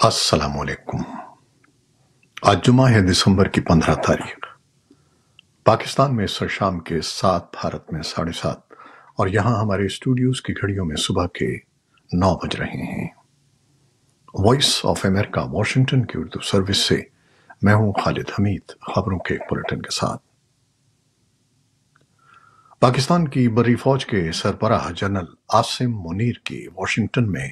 السلام علیکم آج جمعہ ہے دسمبر کی پندرہ تاریخ پاکستان میں سر شام کے ساتھ بھارت میں ساڑھے سات اور یہاں ہمارے اسٹوڈیوز کی گھڑیوں میں صبح کے نو بج رہے ہیں وائس آف امریکہ واشنگٹن کی اردو سروس سے میں ہوں خالد حمید خبروں کے بلٹن کے ساتھ پاکستان کی بری فوج کے سربراہ جنرل آسم منیر کی واشنگٹن میں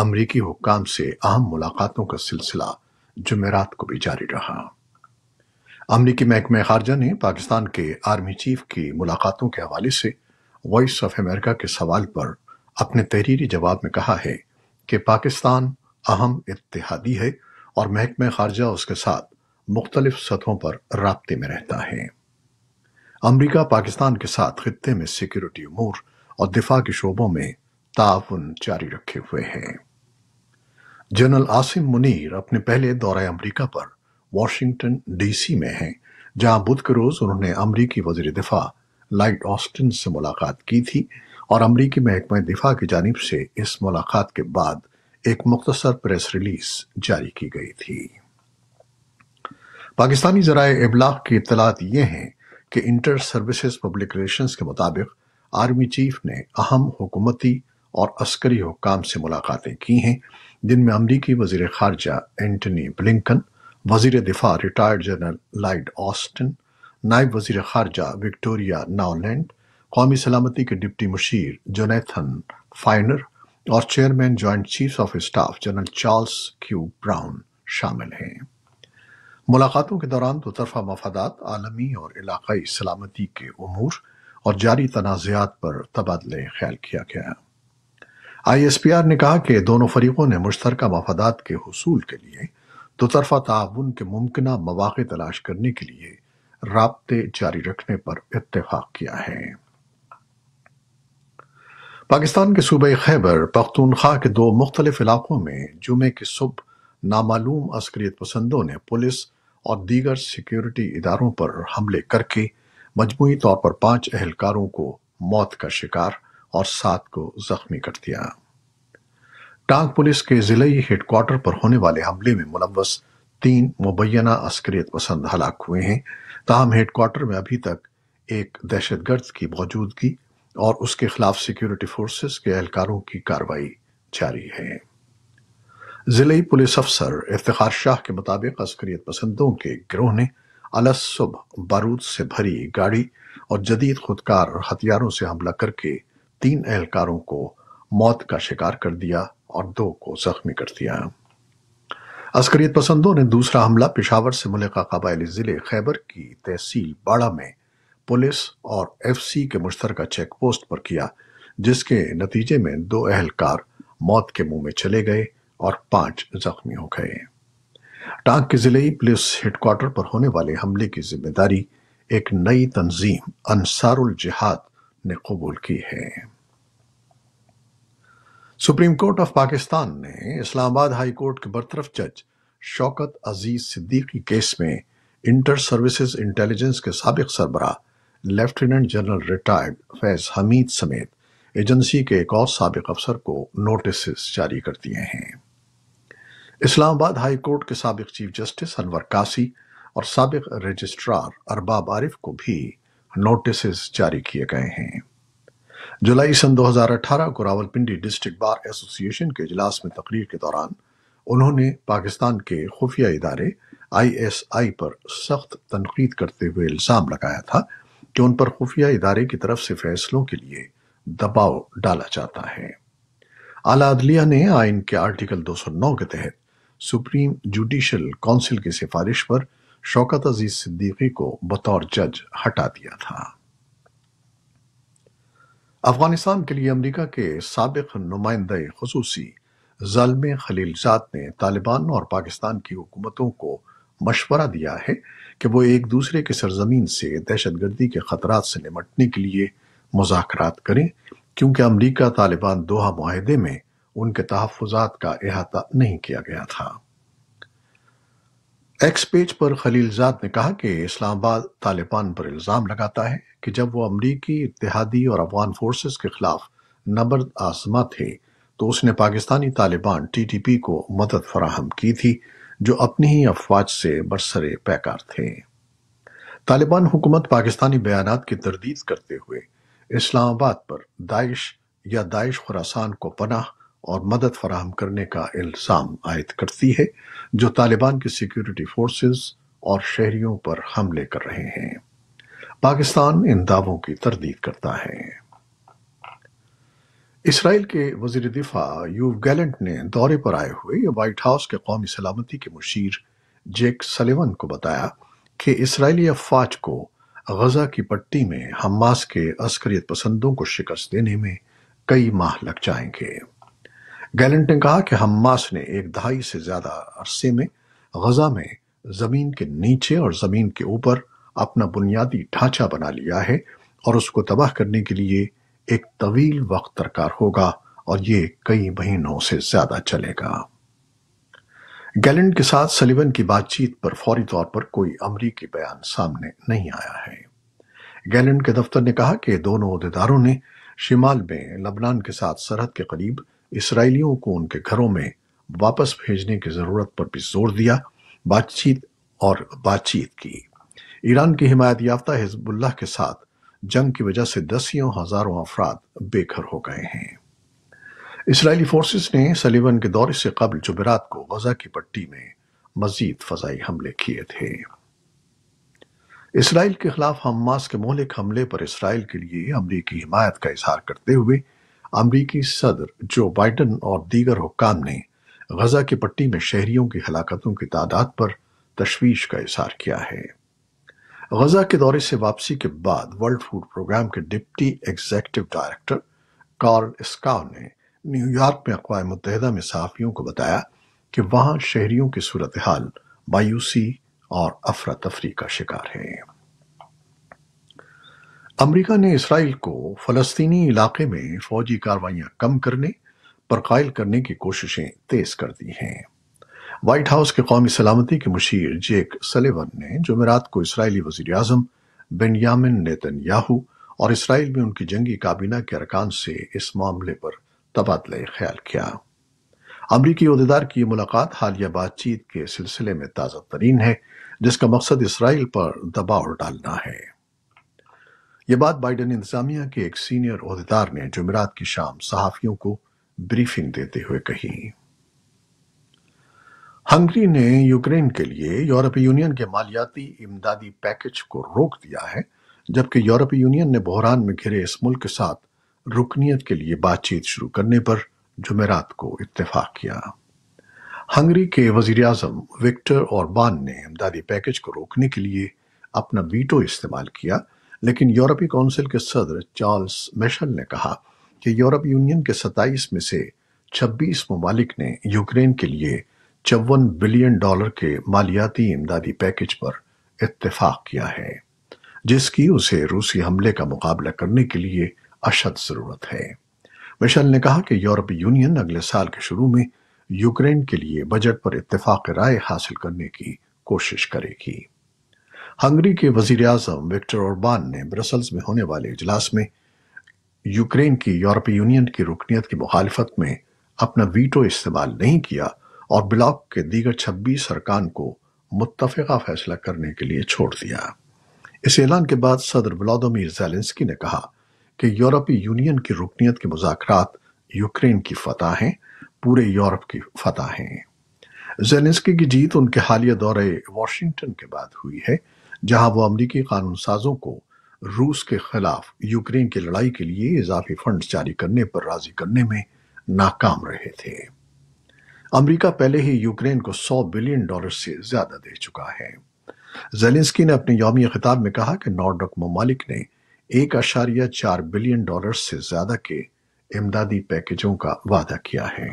امریکی حکام سے اہم ملاقاتوں کا سلسلہ جمعرات کو بھی جاری رہا امریکی محکمہ خارجہ نے پاکستان کے آرمی چیف کی ملاقاتوں کے حوالے سے وائس آف امریکہ کے سوال پر اپنے تحریری جواب میں کہا ہے کہ پاکستان اہم اتحادی ہے اور محکمہ خارجہ اس کے ساتھ مختلف سطحوں پر رابطے میں رہتا ہے امریکہ پاکستان کے ساتھ خطے میں سیکیورٹی امور اور دفاع کے شعبوں میں تعاون جاری رکھے ہوئے ہیں جنرل آسم منیر اپنے پہلے دورہ امریکہ پر واشنگٹن ڈی سی میں ہیں جہاں بدھ کے روز انہوں نے امریکی وزیر دفاع لائٹ آسٹن سے ملاقات کی تھی اور امریکی محکمہ دفاع کی جانب سے اس ملاقات کے بعد ایک مختصر پریس ریلیز جاری کی گئی تھی پاکستانی ذرائع ابلاغ کی اطلاعات یہ ہیں کہ انٹر سروسز پبلک ریلیشنز کے مطابق آرمی چیف نے اہم حکومتی اور عسکری حکام سے ملاقاتیں کی ہیں جن میں امریکی وزیر خارجہ اینٹنی بلنکن وزیر دفاع ریٹائرڈ جنرل لائڈ آسٹن نائب وزیر خارجہ وکٹوریا ناولینڈ قومی سلامتی کے ڈپٹی مشیر جونیتھن فائنر اور chairman joint chief of staff general Charles Q Brown شامل ہیں ملاقاتوں کے دوران دو طرفہ مفادات عالمی اور علاقائی سلامتی کے امور اور جاری تنازعات پر تبادلہ خیال کیا گیا آئی ایس پی آر نے کہا کہ دونوں فریقوں نے مشترکہ مفادات کے حصول کے لیے دو طرفہ تعاون کے ممکنہ مواقع تلاش کرنے کے لیے رابطے جاری رکھنے پر اتفاق کیا ہے پاکستان کے صوبہ خیبر پختونخوا کے دو مختلف علاقوں میں جمعے کے صبح نامعلوم عسکریت پسندوں نے پولیس اور دیگر سیکیورٹی اداروں پر حملے کر کے مجموعی طور پر پانچ اہلکاروں کو موت کا شکار اور سات کو زخمی کر دیا ٹانگ پولیس کے ضلعی ہیڈ کوارٹر پر ہونے والے حملے میں ملوث تین مبینہ عسکریت پسند ہلاک ہوئے ہیں تاہم ہیڈ کوارٹر میں ابھی تک ایک دہشت گرد کی موجودگی اور اس کے خلاف سیکیورٹی فورسز کے اہلکاروں کی کاروائی جاری ہے ضلع پولیس افسر افتخار شاہ کے مطابق عسکریت پسندوں کے گروہ نے الصبح بارود سے بھری گاڑی اور جدید خودکار ہتھیاروں سے حملہ کر کے تین اہلکاروں کو موت کا شکار کر دیا اور دو کو زخمی کر دیا عسکریت پسندوں نے دوسرا حملہ پشاور سے ملکہ قبائلی ضلع خیبر کی تحصیل باڑہ میں پولیس اور ایف سی کے مشترکہ چیک پوسٹ پر کیا جس کے نتیجے میں دو اہلکار موت کے منہ میں چلے گئے اور پانچ زخمی ہو گئے ٹانک کے ضلع پولیس ہیڈ کوارٹر پر ہونے والے حملے کی ذمہ داری ایک نئی تنظیم انصار الجہاد نے قبول کی ہے سپریم کورٹ آف پاکستان نے اسلام آباد ہائی کورٹ کے برطرف جج شوکت عزیز صدیقی کیس میں انٹر سروسز انٹیلیجنس کے سابق سربراہ lieutenant general retired Faiz Hameed سمیت ایجنسی کے ایک اور سابق افسر کو نوٹسز جاری کر دیے ہیں اسلام آباد ہائی کورٹ کے سابق چیف جسٹس انور کاسی اور سابق رجسٹرار ارباب عارف کو بھی نوٹسز جاری کیے گئے ہیں جولائی سن دو ہزار اٹھارہ کو Rawalpindi district bar association کے اجلاس میں تقریر کے دوران انہوں نے پاکستان کے خفیہ ادارے آئی ایس آئی پر سخت تنقید کرتے ہوئے الزام لگایا تھا کہ ان پر خفیہ ادارے کی طرف سے فیصلوں کے لیے دباؤ ڈالا جاتا ہے اعلی عدلیہ نے آئین کے آرٹیکل دو سو نو کے تحت سپریم جوڈیشل کونسل کی سفارش پر شوکت عزیز صدیقی کو بطور جج ہٹا دیا تھا افغانستان کے لیے امریکہ کے سابق نمائندہ خصوصی ظالم ذات نے طالبان اور پاکستان کی حکومتوں کو مشورہ دیا ہے کہ وہ ایک دوسرے کے سرزمین سے دہشت گردی کے خطرات سے نمٹنے کے لیے مذاکرات کریں کیونکہ امریکہ طالبان دوہا معاہدے میں ان کے تحفظات کا احاطہ نہیں کیا گیا تھا ایکس پیج پر خلیل زاد نے کہا کہ اسلام آباد طالبان پر الزام لگاتا ہے کہ جب وہ امریکی اتحادی اور افغان فورسز کے خلاف نبرد آزما تھے تو اس نے Pakistani Taliban T T P کو مدد فراہم کی تھی جو اپنی ہی افواج سے برسر پیکار تھے طالبان حکومت پاکستانی بیانات کی تردید کرتے ہوئے اسلام آباد پر داعش یا داعش خراسان کو پناہ اور مدد فراہم کرنے کا الزام عائد کرتی ہے جو طالبان کی سیکیورٹی فورسز اور شہریوں پر حملے کر رہے ہیں پاکستان ان دعووں کی تردید کرتا ہے اسرائیل کے وزیر دفاع یو گیلنٹ نے دورے پر آئے ہوئے وائٹ ہاؤس کے قومی سلامتی کے مشیر جیک سلیون کو بتایا کہ اسرائیلی افواج کو غزہ کی پٹی میں حماس کے عسکریت پسندوں کو شکست دینے میں کئی ماہ لگ جائیں گے گیلنٹ نے کہا کہ حماس نے ایک دہائی سے زیادہ عرصے میں غزہ میں زمین کے نیچے اور زمین کے اوپر اپنا بنیادی ڈھانچہ بنا لیا ہے اور اس کو تباہ کرنے کے لیے ایک طویل وقت درکار ہوگا اور یہ کئی مہینوں سے زیادہ چلے گا گیلنٹ کے ساتھ سلیون کی بات چیت پر فوری طور پر کوئی امریکی بیان سامنے نہیں آیا ہے گیلنٹ کے دفتر نے کہا کہ دونوں عہدیداروں نے شمال میں لبنان کے ساتھ سرحد کے قریب اسرائیلیوں کو ان کے گھروں میں واپس بھیجنے کی ضرورت پر بھی زور دیا اور کی کی ایران حمایت یافتہ حزب اللہ کے ساتھ جنگ کی وجہ سے دسیوں ہزاروں افراد بے گھر ہو گئے ہیں اسرائیلی فورسز نے سلیون کے دورے سے قبل جمعرات کو غزہ کی پٹی میں مزید فضائی حملے کیے تھے اسرائیل کے خلاف حماس کے مولک حملے پر اسرائیل کے لیے امریکی حمایت کا اظہار کرتے ہوئے امریکی صدر جو بائیڈن اور دیگر حکام نے غزہ کی پٹی میں شہریوں کی ہلاکتوں کی تعداد پر تشویش کا اظہار کیا ہے غزہ کے دورے سے واپسی کے بعد ورلڈ فوڈ پروگرام کے deputy executive director Carl Skau نے نیو یارک میں اقوام متحدہ میں صحافیوں کو بتایا کہ وہاں شہریوں کی صورتحال مایوسی اور افراتفری کا شکار ہے امریکہ نے اسرائیل کو فلسطینی علاقے میں فوجی کارروائیاں کم کرنے پر قائل کرنے کی کوششیں تیز کر دی ہیں وائٹ ہاؤس کے قومی سلامتی کے مشیر جیک سلیون نے جمعرات کو اسرائیلی وزیر اعظم بنیامن نیتن یاہو اور اسرائیل میں ان کی جنگی کابینہ کے ارکان سے اس معاملے پر تبادلہ خیال کیا امریکی عہدیدار کی یہ ملاقات حالیہ بات چیت کے سلسلے میں تازہ ترین ہے جس کا مقصد اسرائیل پر دباؤ ڈالنا ہے یہ بات بائیڈن انتظامیہ کے ایک سینئر عہدیدار نے جمعرات کی شام صحافیوں کو بریفنگ دیتے ہوئے کہی ہنگری نے یوکرین کے لیے یورپی یونین کے مالیاتی امدادی پیکج کو روک دیا ہے جبکہ یورپی یونین نے بحران میں گھرے اس ملک کے ساتھ رکنیت کے لیے بات چیت شروع کرنے پر جمعرات کو اتفاق کیا ہنگری کے وزیر اعظم وکٹر اور بان نے امدادی پیکج کو روکنے کے لیے اپنا ویٹو استعمال کیا لیکن یورپی کونسل کے صدر چارلز میشل نے کہا کہ یورپ یونین کے ستائیس میں سے چھبیس ممالک نے یوکرین کے لیے چون بلین ڈالر کے مالیاتی امدادی پیکج پر اتفاق کیا ہے جس کی اسے روسی حملے کا مقابلہ کرنے کے لیے اشد ضرورت ہے مشل نے کہا کہ یورپی یونین اگلے سال کے شروع میں یوکرین کے لیے بجٹ پر اتفاق رائے حاصل کرنے کی کوشش کرے گی ہنگری کے وزیر اعظم وکٹر میں ہونے والے اجلاس میں یوکرین کی یورپی یونین کی رکنیت کی مخالفت میں اپنا ویٹو استعمال نہیں کیا اور بلاک کے دیگر چھبیس ارکان کو متفقہ فیصلہ کرنے کے لیے چھوڑ دیا اس اعلان کے بعد صدر ولادمیر زیلنسکی نے کہا کہ یورپی یونین کی رکنیت کے مذاکرات یوکرین کی فتح ہیں پورے یورپ کی فتح ہیں زیلنسکی کی جیت ان کے حالیہ دورے واشنگٹن کے بعد ہوئی ہے جہاں وہ امریکی قانون سازوں کو روس کے خلاف یوکرین کی لڑائی کے لیے اضافی فنڈز جاری کرنے پر راضی کرنے میں ناکام رہے تھے امریکہ پہلے ہی یوکرین کو سو بلین ڈالر سے زیادہ دے چکا ہے زیلنسکی نے اپنے یومی خطاب میں کہا کہ نارڈک ممالک نے ایک اشاریہ چار بلین ڈالر سے زیادہ کے امدادی پیکجوں کا وعدہ کیا ہے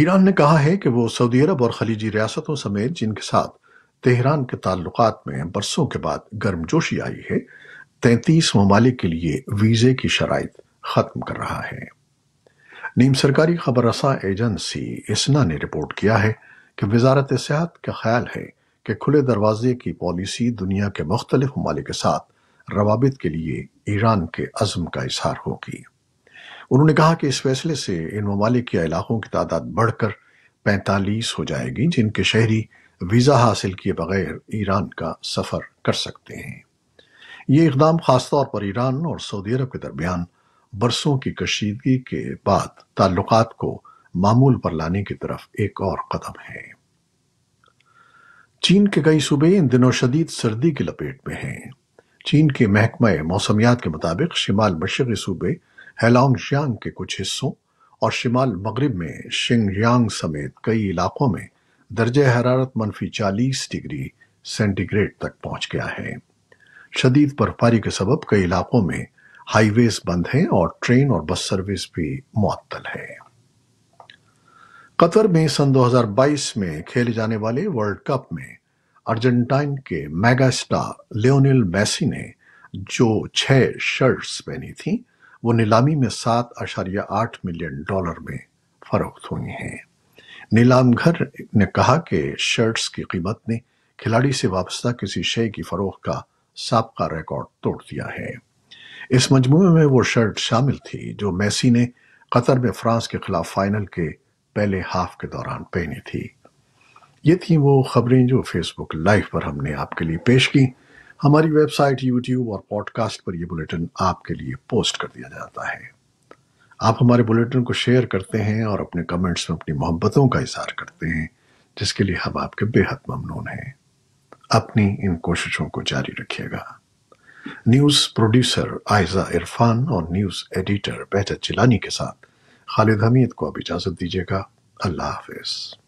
ایران نے کہا ہے کہ وہ سعودی عرب اور خلیجی ریاستوں سمیت جن کے ساتھ تہران کے تعلقات میں برسوں کے بعد گرم جوشی آئی ہے تینتیس ممالک کے لیے ویزے کی شرائط ختم کر رہا ہے نیم سرکاری خبر رساں ایجنسی اسنا نے رپورٹ کیا ہے کہ وزارت سیاحت کا خیال ہے کہ کھلے دروازے کی پالیسی دنیا کے مختلف ممالک کے ساتھ روابط کے لیے ایران کے عزم کا اظہار ہوگی انہوں نے کہا کہ اس فیصلے سے ان ممالک کے علاقوں کی تعداد بڑھ کر پینتالیس ہو جائے گی جن کے شہری ویزا حاصل کیے بغیر ایران کا سفر کر سکتے ہیں یہ اقدام خاص طور پر ایران اور سعودی عرب کے درمیان برسوں کی کشیدگی کے بعد تعلقات کو معمول پر لانے کی طرف ایک اور قدم ہے چین کے کئی صوبے ان دنوں شدید سردی کی لپیٹ میں ہیں چین کے محکمہ موسمیات کے مطابق شمال مشرقی صوبے ہیلانگ شیانگ کے کچھ حصوں اور شمال مغرب میں شنگ یانگ سمیت کئی علاقوں میں درجہ حرارت منفی چالیس ڈگری سینٹی گریڈ تک پہنچ گیا ہے شدید برفباری کے سبب کئی علاقوں میں ہائی ویز بند ہیں اور ٹرین اور بس سروس بھی معطل ہے قطر میں سن دو ہزار بائیس میں کھیلے جانے والے ورلڈ کپ میں ارجنٹائن کے میگا اسٹار لیونیل میسی نے جو چھ شرٹس پہنی تھیں وہ نیلامی میں سات اشاریہ آٹھ ملین ڈالر میں فروخت ہوئی ہیں نیلام گھر نے کہا کہ شرٹس کی قیمت نے کھلاڑی سے وابستہ کسی شے کی فروخت کا سابقہ ریکارڈ توڑ دیا ہے اس مجموعے میں وہ شرٹ شامل تھی جو میسی نے قطر میں فرانس کے خلاف فائنل کے پہلے ہاف کے دوران پہنی تھی یہ تھی وہ خبریں جو فیس بک لائف پر ہم نے آپ کے لیے پیش کی ہماری ویب سائٹ یوٹیوب اور پوڈ کاسٹ پر یہ بلیٹن آپ کے لیے پوسٹ کر دیا جاتا ہے آپ ہمارے بلیٹن کو شیئر کرتے ہیں اور اپنے کمنٹس میں اپنی محبتوں کا اظہار کرتے ہیں جس کے لیے ہم آپ کے بے حد ممنون ہیں اپنی ان کوششوں کو جاری رکھیے گا نیوز پروڈیوسر آئزہ عرفان اور نیوز ایڈیٹر چلانی کے ساتھ خالد حمید کو اب اجازت دیجیے گا اللہ حافظ